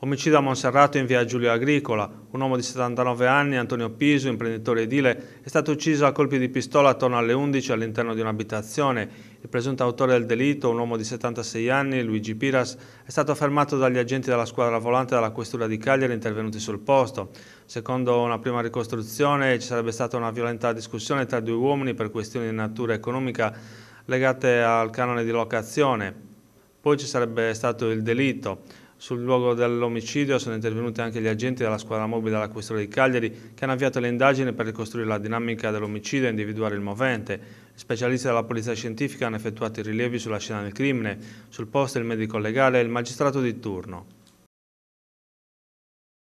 Omicidio a Monserrato in via Giulio Agricola. Un uomo di 79 anni, Antonio Piso, imprenditore edile, è stato ucciso a colpi di pistola attorno alle 11 all'interno di un'abitazione. Il presunto autore del delitto, un uomo di 76 anni, Luigi Piras, è stato fermato dagli agenti della squadra volante della Questura di Cagliari intervenuti sul posto. Secondo una prima ricostruzione ci sarebbe stata una violenta discussione tra due uomini per questioni di natura economica legate al canone di locazione. Poi ci sarebbe stato il delitto. Sul luogo dell'omicidio sono intervenuti anche gli agenti della squadra mobile della Questura di Cagliari che hanno avviato le indagini per ricostruire la dinamica dell'omicidio e individuare il movente. Specialisti della polizia scientifica hanno effettuato i rilievi sulla scena del crimine, sul posto il medico legale e il magistrato di turno.